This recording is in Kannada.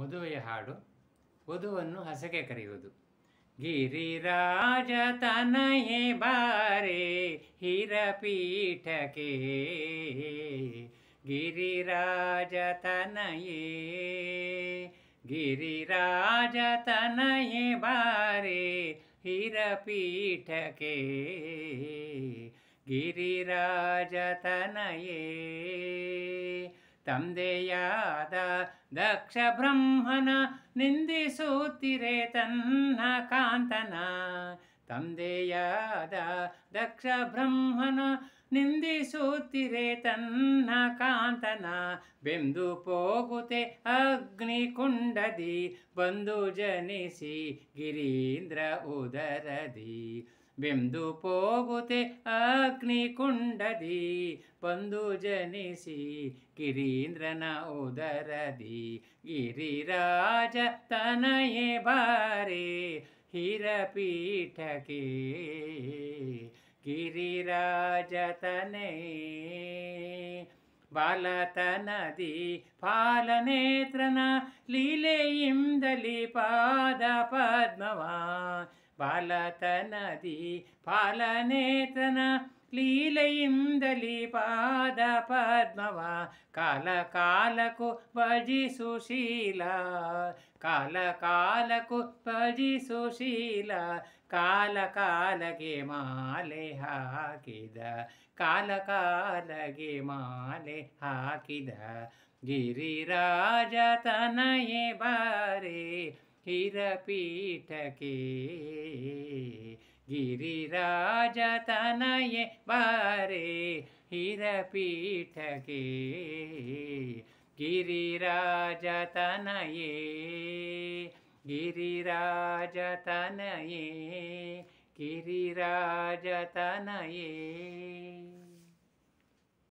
ಮದುವೆಯ ಹಾಡು ವಧುವನ್ನು ಹಸಗೆ ಕರೆಯುವುದು ಗಿರಿರಾಜ ಬಾರೆ ಹಿರಪೀಠಕ್ಕೆ ಗಿರಿರಾಜ ತನಯೇ ಗಿರಿರಾಜ ಬಾರೆ ಹಿರಪೀಠಕ್ಕೆ ಗಿರಿರಾಜ ತನಯೇ ತಂದೆಯಾದ ದಕ್ಷ ಬ್ರಹ್ಮನ ನಿಂದಿಸುತ್ತಿರೆ ತನ್ನ ಕಾಂತನ ತಂದೆಯಾದ ದಕ್ಷ ಬ್ರಹ್ಮನ ನಿಂದಿಸುತ್ತಿರೆ ತನ್ನ ಕಾಂತನ ಬೆಂದು ಪೋಗುತೆ ಅಗ್ನಿಕುಂಡದಿ ಬಂದು ಜನಿಸಿ ಗಿರೀಂದ್ರ ಉದರದಿ बिन्दु पोगुते अग्निकुण्डदी बन्धुजनसि उदरदि गिरिराज तनये भारे हिरपीठके गिरिराजतने बालतनदि फालनेत्र लीलिन्दलिपादपद्मवा பாலதனதி பாலநேத்தன ಲೀಲೆಯಿಂದಲಿ ಪಾದ ಪದ್ಮವ ಕಾಲ ಕಾಲಕು ಭಜಿ ಸುಶೀಲ ಕಾಲ ಕಾಲಕು ಭಜಿ ಸುಶೀಲ ಕಾಲ ಕಾಲಗೆ ಮಾಲೆ ಹಾಕಿದ ಕಾಲ ಕಾಲಗೆ ಮಾಲೆ ಹಾಕಿದ ಗಿರಿರಾಜ ತನಯೇ ಬಾರಿ हिरपीठके गिरिराजतनये वरे हीरपीठके गिरिराजतनये गिरिराजतनये गिरिराजतनये